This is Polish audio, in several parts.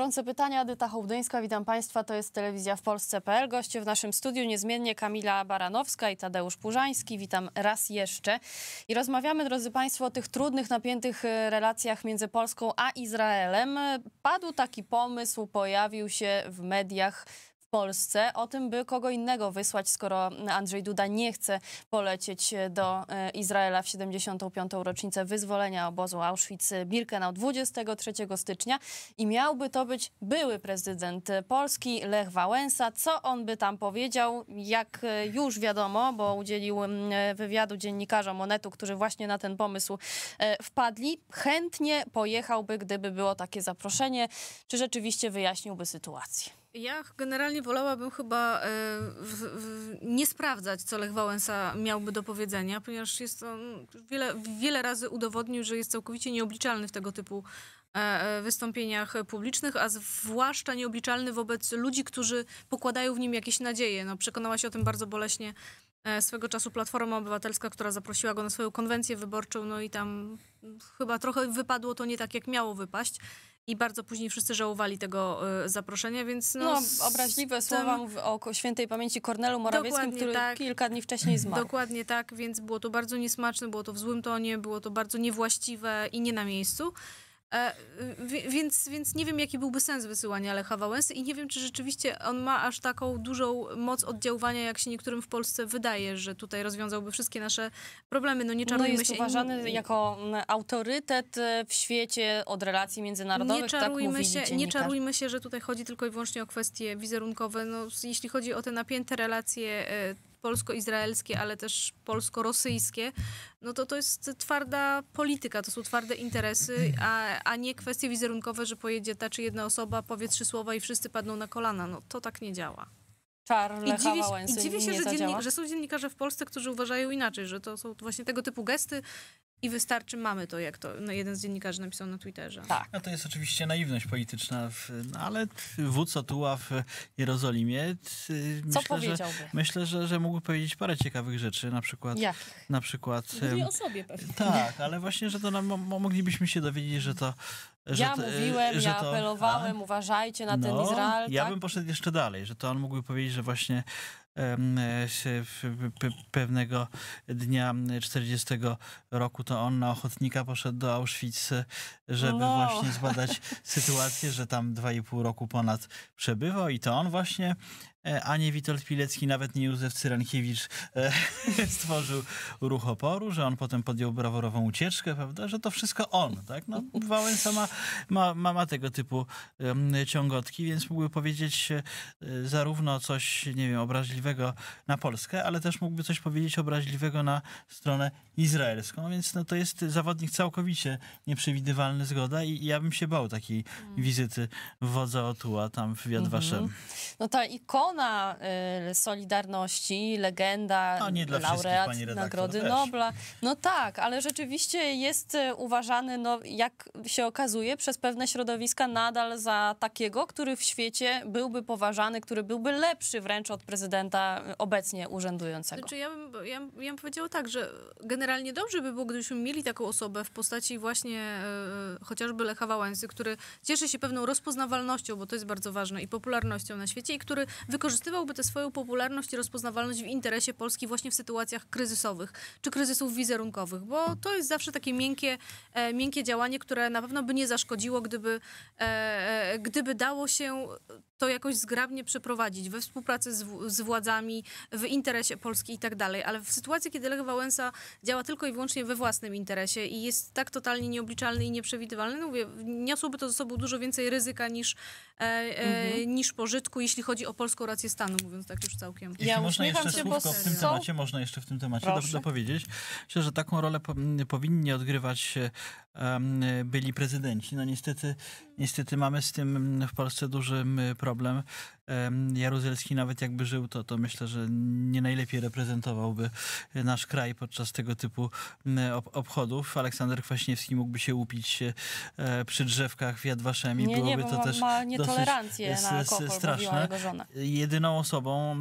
Gorące pytania, Adyta Hołdyńska, witam Państwa, to jest telewizja w Polsce.pl. Goście w naszym studiu niezmiennie Kamila Baranowska i Tadeusz Purzański. Witam raz jeszcze. I rozmawiamy, drodzy Państwo, o tych trudnych, napiętych y, relacjach między Polską a Izraelem. Padł taki pomysł, pojawił się w mediach Polsce, o tym, by kogo innego wysłać, skoro Andrzej Duda nie chce polecieć e, do e, Izraela w 75. rocznicę wyzwolenia obozu Auschwitz-Birkenau 23 stycznia i miałby to być były prezydent Polski Lech Wałęsa. Co on by tam powiedział? Jak e, już wiadomo, bo udzielił wywiadu dziennikarzom Monetu, którzy właśnie na ten pomysł wpadli, chętnie pojechałby, gdyby było takie zaproszenie. Czy rzeczywiście wyjaśniłby sytuację? Ja generalnie wolałabym chyba e, w, w, nie sprawdzać, co Lech Wałęsa miałby do powiedzenia, ponieważ jest on wiele, wiele razy udowodnił, że jest całkowicie nieobliczalny w tego typu e, e, wystąpieniach publicznych, a zwłaszcza nieobliczalny wobec ludzi, którzy pokładają w nim jakieś nadzieje. No, przekonała się o tym bardzo boleśnie E, swego czasu Platforma Obywatelska, która zaprosiła go na swoją konwencję wyborczą, no i tam chyba trochę wypadło to nie tak, jak miało wypaść. I bardzo później wszyscy żałowali tego e, zaproszenia, więc... No, no obraźliwe słowa o świętej pamięci Kornelu Morawieckim, Dokładnie który tak. kilka dni wcześniej zmarł. Dokładnie tak, więc było to bardzo niesmaczne, było to w złym tonie, było to bardzo niewłaściwe i nie na miejscu. E, y, więc, więc nie wiem, jaki byłby sens wysyłania Lecha Wałęsy i nie wiem, czy rzeczywiście on ma aż taką dużą moc oddziaływania, jak się niektórym w Polsce wydaje, że tutaj rozwiązałby wszystkie nasze problemy. No nie no czarujmy no jest się. uważany i... jako mm, autorytet e, w świecie od relacji międzynarodowych, nie tak czarujmy tak się, Nie czarujmy się, że tutaj chodzi tylko i wyłącznie o kwestie wizerunkowe. No, jeśli chodzi o te napięte relacje e, polsko-izraelskie, ale też polsko-rosyjskie, no to to jest twarda polityka, to są twarde interesy, a, a nie kwestie wizerunkowe, że pojedzie ta czy jedna osoba, powie trzy słowa i wszyscy padną na kolana. No to tak nie działa. Czar I dziwię, i dziwię się, że, dziennik, że, są dziennikarze w Polsce, którzy uważają inaczej, że to są właśnie tego typu gesty i wystarczy mamy to, jak to no, jeden z dziennikarzy napisał na Twitterze. Tak. No to jest oczywiście naiwność polityczna, w, no, ale wódz Otuła w Jerozolimie Co myślę, że, myślę że, że mógł powiedzieć parę ciekawych rzeczy, na przykład... Jak? Na przykład... Mówi o sobie pewnie. Tak, ale właśnie, że to nam, moglibyśmy się dowiedzieć, że to że, ja e, mówiłem, że ja to, apelowałem, a, uważajcie na no, ten Izrael. Ja tak? bym poszedł jeszcze dalej, że to on mógłby powiedzieć, że właśnie pewnego dnia 40 roku to on na ochotnika poszedł do Auschwitz, żeby no. właśnie zbadać sytuację, że tam 2,5 roku ponad przebywał i to on właśnie E, a nie Witold Pilecki, nawet nie Józef Cyrankiewicz e, stworzył ruch oporu, że on potem podjął braworową ucieczkę, prawda, że to wszystko on, tak? No, Wałęsa ma, ma, ma, ma tego typu ciągotki, więc mógłby powiedzieć e, zarówno coś, nie wiem, obraźliwego na Polskę, ale też mógłby coś powiedzieć obraźliwego na stronę izraelską, więc no, to jest zawodnik całkowicie nieprzewidywalny, zgoda i, i ja bym się bał takiej mm. wizyty wodza Otuła tam w Jadwaszem. Mhm. No ta ikona ikona y, Solidarności, legenda, A no, nie dla laureat redaktor, Nagrody też. Nobla. No tak, ale rzeczywiście jest y, uważany, no, jak się okazuje, przez pewne środowiska nadal za takiego, który w świecie byłby poważany, który byłby lepszy wręcz od prezydenta y, obecnie urzędującego. Znaczy ja bym, ja, ja bym powiedziała tak, że generalnie dobrze by było, gdybyśmy mieli taką osobę w postaci właśnie y, chociażby Lecha Wałęsy, który cieszy się pewną rozpoznawalnością, bo to jest bardzo ważne, i popularnością na świecie, i który wykonuje wykorzystywałby tę swoją popularność i rozpoznawalność w interesie Polski właśnie w sytuacjach kryzysowych czy kryzysów wizerunkowych, bo to jest zawsze takie miękkie, e, miękkie działanie, które na pewno by nie zaszkodziło, gdyby, e, e gdyby dało się to jakoś zgrabnie przeprowadzić we współpracy z, z władzami, w interesie Polski i tak dalej. Ale w sytuacji, kiedy Lech Wałęsa działa tylko i wyłącznie we własnym interesie i jest tak totalnie nieobliczalny i nieprzewidywalny, no mówię, niosłoby to ze sobą dużo więcej ryzyka niż, e, e, mhm. niż pożytku, jeśli chodzi o polską rację stanu, mówiąc tak już całkiem. ja można jeszcze w tym temacie, można jeszcze w tym temacie dopowiedzieć. Myślę, że taką rolę powinni odgrywać e, byli prezydenci. No niestety, niestety mamy z tym w Polsce duży problem. Jaruzelski nawet jakby żył, to, to myślę, że nie najlepiej reprezentowałby e, nasz kraj podczas tego typu ob obchodów. Aleksander Kwaśniewski mógłby się upić e, przy drzewkach w Jadwaszemi. i Byłoby nie, to ma, też ma nietolerancję na alkohol, straszne. Jedyną osobą,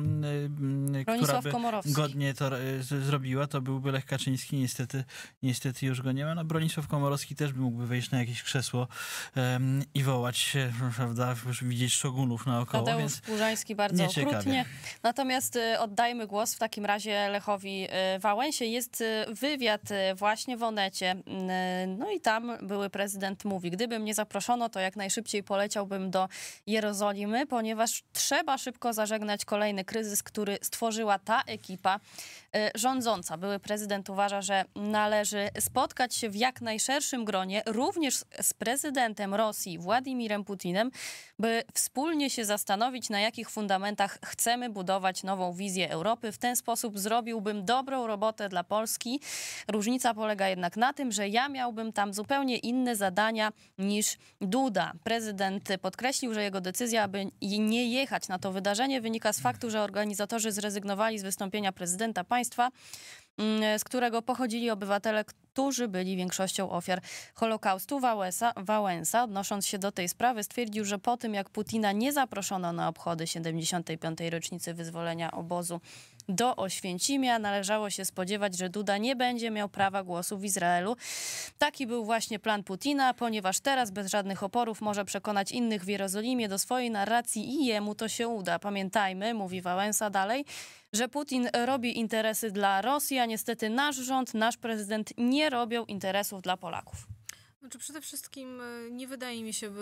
która by godnie to e, zrobiła, to byłby Lech Kaczyński. Niestety, niestety już go nie ma. No, Bronisław Komorowski też by mógłby wejść na jakieś krzesło um, i wołać, prawda, widzieć szogunów naokoło. Tadeusz więc Burzański bardzo okrutnie. Natomiast y, oddajmy głos w takim razie Lechowi y, Wałęsie. Jest y, wywiad właśnie w Onecie. Mm, no i tam były prezydent mówi, gdyby mnie zaproszono, to jak najszybciej poleciałbym do Jerozolimy, ponieważ trzeba szybko zażegnać kolejny kryzys, który stworzyła ta ekipa rządząca. Były prezydent uważa, że należy spotkać się w jak najszerszym gronie, również z prezydentem Rosji, Władimirem Putinem, by wspólnie się zastanowić na jakich fundamentach chcemy budować nową wizję Europy. W ten sposób zrobiłbym dobrą robotę dla Polski. Różnica polega jednak na tym, że ja miałbym tam zupełnie inne zadania niż Duda. Prezydent podkreślił, że jego decyzja, aby nie jechać na to wydarzenie, wynika z faktu, że organizatorzy zrezygnowali z wystąpienia prezydenta państwa, mm, z którego pochodzili obywatele, którzy byli większością ofiar Holokaustu. Wałęsa, Wałęsa, odnosząc się do tej sprawy, stwierdził, że po tym jak Putina nie zaproszono na obchody 75. rocznicy wyzwolenia obozu do Oświęcimia, należało się spodziewać, że Duda nie będzie miał prawa głosu w Izraelu. Taki był właśnie plan Putina, ponieważ teraz bez żadnych oporów może przekonać innych w Jerozolimie do swojej narracji i jemu to się uda. Pamiętajmy, mówi Wałęsa dalej, że Putin robi interesy dla Rosji, a niestety nasz rząd, nasz prezydent nie nie robią interesów dla Polaków? Znaczy przede wszystkim e, nie wydaje mi się, by,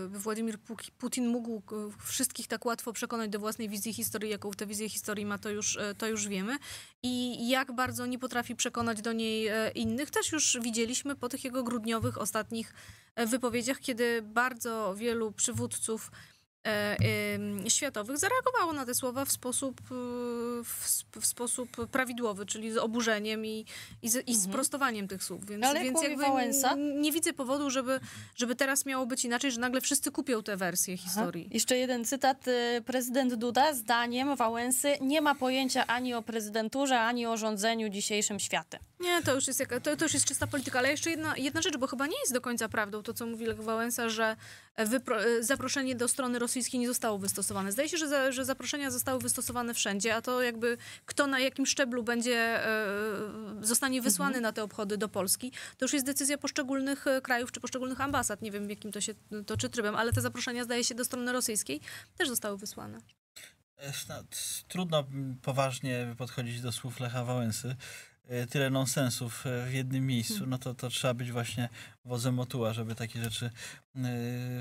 e, e, by Władimir Putin mógł wszystkich tak łatwo przekonać do własnej wizji historii, jaką tę wizję historii ma, to już, to już wiemy. I jak bardzo nie potrafi przekonać do niej innych, też już widzieliśmy po tych jego grudniowych ostatnich wypowiedziach, kiedy bardzo wielu przywódców E, światowych zareagowało na te słowa w sposób, e, w, w sposób prawidłowy, czyli z oburzeniem i, i, z, i mhm. sprostowaniem tych słów. Więc, no Ale więc jakby Wałęsa? nie widzę powodu, żeby, żeby teraz miało być inaczej, że nagle wszyscy kupią tę wersję historii. Aha. Jeszcze jeden cytat. E, prezydent Duda zdaniem Wałęsy nie ma pojęcia ani o prezydenturze, ani o rządzeniu dzisiejszym światem. Nie, to już jest, to, to już jest czysta polityka. Ale jeszcze jedna, jedna rzecz, bo chyba nie jest do końca prawdą to, co mówi Lech Wałęsa, że wypro, zaproszenie do strony rosyjskiej rosyjski nie zostało wystosowane. Zdaje się, że, za, że zaproszenia zostały wystosowane wszędzie, a to jakby kto na jakim szczeblu będzie, e, zostanie wysłany mhm. na te obchody do Polski, to już jest decyzja poszczególnych e, krajów czy poszczególnych ambasad. Nie wiem, jakim to się toczy trybem, ale te zaproszenia, zdaje się, do strony rosyjskiej też zostały wysłane. No, trudno poważnie podchodzić do słów Lecha Wałęsy, E, tyle nonsensów e, w jednym miejscu, no to, to trzeba być właśnie wodzem otuła, żeby takie rzeczy e,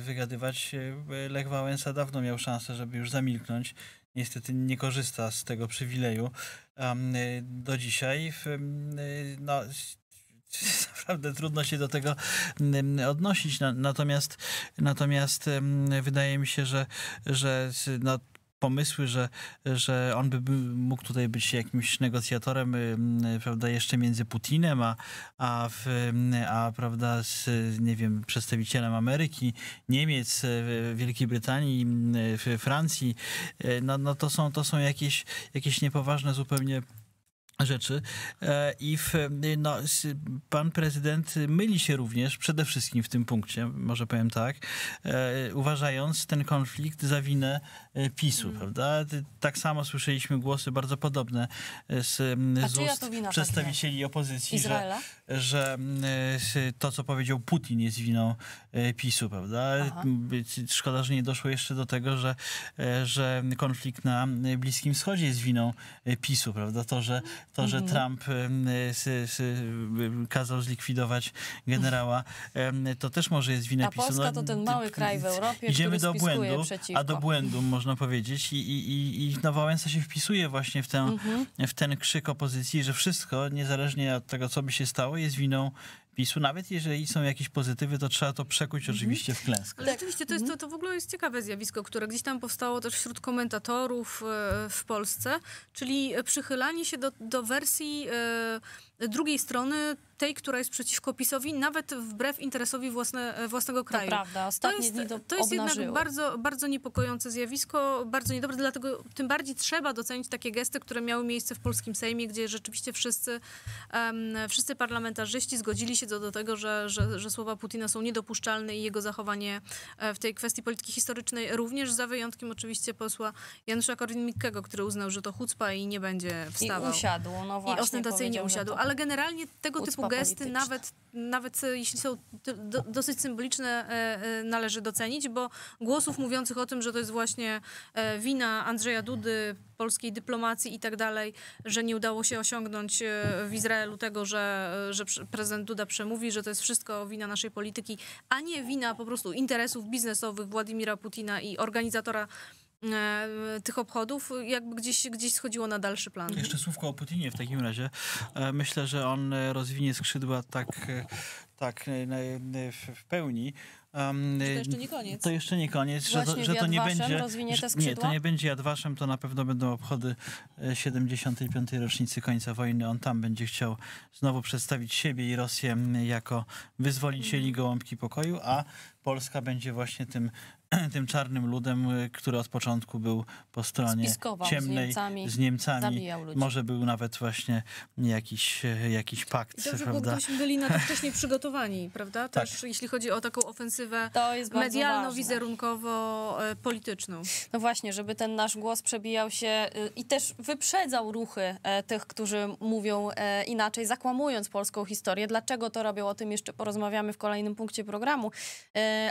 wygadywać. Lech Wałęsa dawno miał szansę, żeby już zamilknąć. Niestety nie korzysta z tego przywileju do dzisiaj. No, naprawdę trudno się do tego odnosić. Natomiast, natomiast wydaje mi się, że, że no, pomysły, że, że on by mógł tutaj być jakimś negocjatorem, prawda, jeszcze między Putinem a, a, w, a prawda, z, nie wiem, przedstawicielem Ameryki, Niemiec, y, Wielkiej Brytanii, y, Francji, y, no, no to są, to są jakieś, jakieś niepoważne zupełnie rzeczy e, i w, e, no, pan prezydent myli się również przede wszystkim w tym punkcie, może powiem tak, e, uważając ten konflikt za winę PiSu, mm. prawda? Tak samo słyszeliśmy głosy bardzo podobne z, z ust przedstawicieli tak opozycji, Izraela? że, że to, co powiedział Putin jest winą PiSu, prawda? Aha. Szkoda, że nie doszło jeszcze do tego, że, że konflikt na Bliskim Wschodzie jest winą PiSu, prawda? To, że to, że mhm. Trump kazał zlikwidować generała, to też może jest wina a PiSu. A Polska no, to ten mały kraj w Europie, Idziemy do błędu, przeciwko. a do błędu można powiedzieć i, i, i, i Wałęsa się wpisuje właśnie w, ten mhm. w ten krzyk opozycji, że wszystko, niezależnie od tego, co by się stało, jest winą PiSu, nawet jeżeli są jakieś pozytywy, to trzeba to przekuć mhm. oczywiście w klęskę. Ale oczywiście to, jest, to, to w ogóle jest ciekawe zjawisko, które gdzieś tam powstało też wśród komentatorów e, w Polsce, czyli przychylanie się do, do wersji e, drugiej strony, tej, która jest przeciwko PiSowi, nawet wbrew interesowi własne, e, własnego kraju. To prawda, ostatnie to jest, dni to, to jest jednak bardzo, bardzo niepokojące zjawisko, bardzo niedobre, dlatego tym bardziej trzeba docenić takie gesty, które miały miejsce w polskim Sejmie, gdzie rzeczywiście wszyscy, um, wszyscy parlamentarzyści zgodzili się do, do tego, że, że, że słowa Putina są niedopuszczalne i jego zachowanie e, w tej kwestii polityki historycznej również, za wyjątkiem oczywiście posła Janusza Korwin-Mikkego, który uznał, że to chucpa i nie będzie wstawał. I usiadł, no właśnie. I ostentacyjnie usiadł, ale ale generalnie tego typu gesty, nawet, nawet e, jeśli są do, dosyć symboliczne, e, e, należy docenić, bo głosów mówiących o tym, że to jest właśnie wina Andrzeja Dudy, polskiej dyplomacji i tak dalej, że nie udało się osiągnąć w Izraelu tego, że, że prezydent Duda przemówi, że to jest wszystko wina naszej polityki, a nie wina po prostu interesów biznesowych Władimira Putina i organizatora E, tych obchodów jakby gdzieś, gdzieś schodziło na dalszy plan. Jeszcze słówko o Putinie w takim razie. E, myślę, że on e, rozwinie skrzydła tak, tak w pełni, Um, to jeszcze nie koniec. To jeszcze nie koniec, Właśnie że, że to nie będzie. nie, to nie będzie Jadwaszem, to na pewno będą obchody 75. rocznicy końca wojny. On tam będzie chciał znowu przedstawić siebie i Rosję jako wyzwolicieli mhm. gołąbki pokoju, a Polska będzie właśnie tym tym czarnym ludem, y, który od początku był po stronie Spiskował ciemnej z Niemcami, z Niemcami. może był nawet właśnie jakiś, y, jakiś pakt. I dobrze, prawda? byli na to wcześniej przygotowani, prawda? Tak. Też tak. jeśli chodzi o taką ofensywę medialno-wizerunkowo-polityczną. E, no właśnie, żeby ten nasz głos przebijał się y, i też wyprzedzał ruchy e, tych, którzy mówią e, inaczej, zakłamując polską historię. Dlaczego to robią? O tym jeszcze porozmawiamy w kolejnym punkcie programu.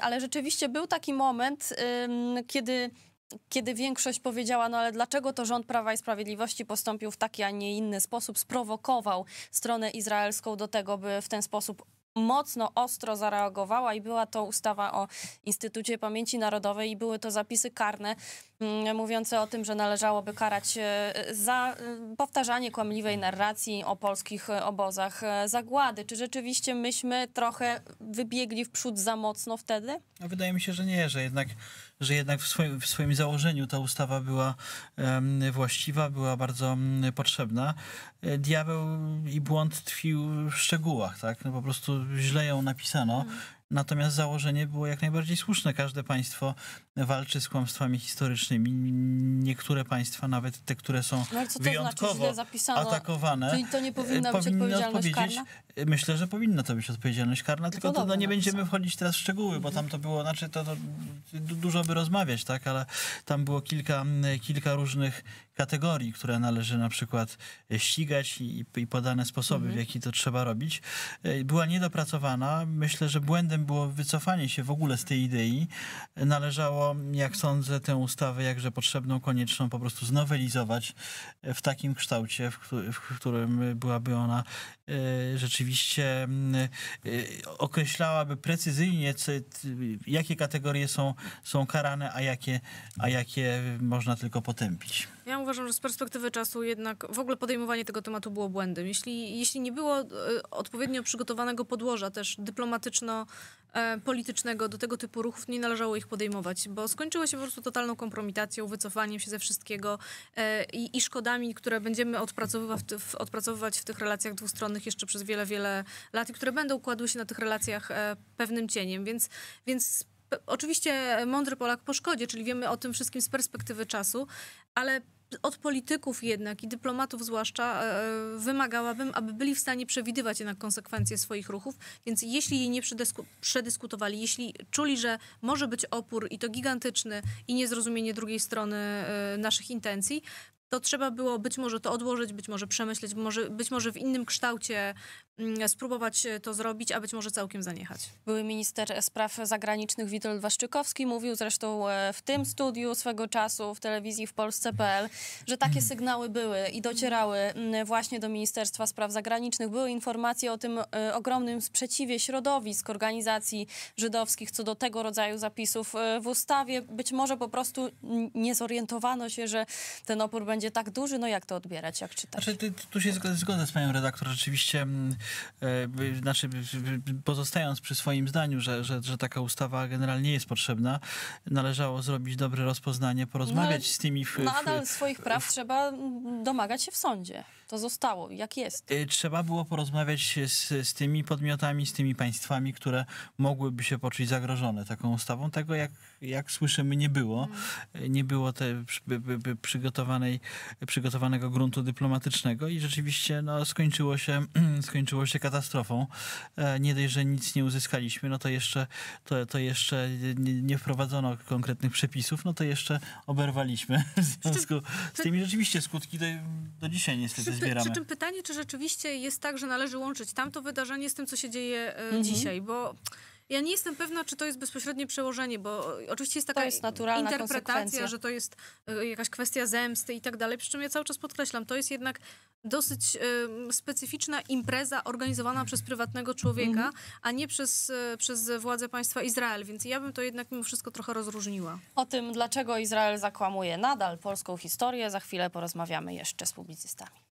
Ale rzeczywiście był taki moment, moment, kiedy kiedy większość powiedziała, no ale dlaczego to rząd Prawa i Sprawiedliwości postąpił w taki, a nie inny sposób, sprowokował stronę izraelską do tego, by w ten sposób mocno ostro zareagowała i była to ustawa o Instytucie Pamięci Narodowej i były to zapisy karne Mm, mówiące o tym, że należałoby karać e, za e, powtarzanie kłamliwej narracji o polskich e, obozach zagłady. Czy rzeczywiście myśmy trochę wybiegli w przód za mocno wtedy? No, wydaje mi się, że nie, że jednak, że jednak w, swoim, w swoim założeniu ta ustawa była właściwa, była bardzo potrzebna. Diabeł i błąd tkwił w szczegółach, tak? No, po prostu źle ją napisano. Mhm Natomiast założenie było jak najbardziej słuszne. Każde państwo walczy z kłamstwami historycznymi. Niektóre państwa, nawet te, które są no, znaczy, wyjątkowo znaczy, atakowane, Czyli to nie powinna być e, odpowiedzialność karna? Myślę, że powinna to być odpowiedzialność karna, tylko to, no, nie będziemy wchodzić teraz w szczegóły, bo tam to było, znaczy to, to dużo by rozmawiać, tak, ale tam było kilka, kilka różnych kategorii, które należy na przykład e, ścigać i, i podane sposoby, mm -hmm. w mhm. jaki to trzeba robić, e, była niedopracowana. Myślę, że błędem było wycofanie się w ogóle z tej idei. E, należało, jak sądzę, tę ustawę jakże potrzebną, konieczną po prostu znowelizować w takim kształcie, w którym byłaby ona rzeczywiście określałaby precyzyjnie, jakie kategorie są, są karane, a jakie, a jakie można tylko potępić. Ja uważam, że z perspektywy czasu jednak w ogóle podejmowanie tego tematu było błędem. Jeśli, jeśli nie było e, odpowiednio przygotowanego podłoża też dyplomatyczno e, politycznego do tego typu ruchów nie należało ich podejmować, bo skończyło się po prostu totalną kompromitacją, wycofaniem się ze wszystkiego e, i, i szkodami, które będziemy odpracowywać w, odpracowywać w tych relacjach dwustronnych jeszcze przez wiele, wiele lat i które będą układały się na tych relacjach pewnym cieniem. Więc, więc oczywiście mądry Polak po szkodzie, czyli wiemy o tym wszystkim z perspektywy czasu, ale od polityków jednak i dyplomatów zwłaszcza e, e, wymagałabym, aby byli w stanie przewidywać jednak konsekwencje swoich ruchów, więc jeśli jej nie przedyskutowali, jeśli czuli, że może być opór i to gigantyczny i niezrozumienie drugiej strony e, naszych intencji, to trzeba było być może to odłożyć, być może przemyśleć, może, być może w innym kształcie mm, spróbować e, to zrobić, a być może całkiem zaniechać. Były minister spraw zagranicznych Witold Waszczykowski mówił zresztą e, w tym studiu swego czasu w telewizji w Polsce.pl, że takie mm. sygnały były i docierały mm, właśnie do Ministerstwa Spraw Zagranicznych. Były informacje o tym e, ogromnym sprzeciwie środowisk, organizacji żydowskich co do tego rodzaju zapisów w ustawie. Być może po prostu nie zorientowano się, że ten opór będzie będzie tak duży, no jak to odbierać, jak czytać? Znaczy, tu się zgodzę, z panią redaktor, rzeczywiście, mm, e, znaczy, pozostając przy swoim zdaniu, że, że, że taka ustawa generalnie jest potrzebna, należało zrobić dobre rozpoznanie, porozmawiać no, z tymi... W, no, w, nadal swoich praw w, trzeba mm, domagać się w sądzie. To zostało, jak jest. E, trzeba było porozmawiać z, z tymi podmiotami, z tymi państwami, które mogłyby się poczuć zagrożone taką ustawą. Tego, jak, jak słyszymy, nie było. Mm. E, nie było tej przygotowanej przygotowanego gruntu dyplomatycznego i rzeczywiście no, skończyło, się, skończyło się katastrofą. E, nie dość, że nic nie uzyskaliśmy, no to jeszcze, to, to jeszcze nie, wprowadzono konkretnych przepisów, no to jeszcze oberwaliśmy w związku z tymi rzeczywiście skutki do, do dzisiaj niestety zbieramy. Przy czym pytanie, czy rzeczywiście jest tak, że należy łączyć tamto wydarzenie z tym, co się dzieje e, mhm. dzisiaj, bo ja nie jestem pewna, czy to jest bezpośrednie przełożenie, bo oczywiście jest taka jest interpretacja, że to jest e, jakaś kwestia zemsty i tak dalej, przy czym ja cały czas podkreślam, to jest jednak dosyć y, specyficzna impreza organizowana przez prywatnego człowieka, mm -hmm. a nie przez, y, przez władze państwa Izrael, więc ja bym to jednak mimo wszystko trochę rozróżniła. O tym, dlaczego Izrael zakłamuje nadal polską historię, za chwilę porozmawiamy jeszcze z publicystami.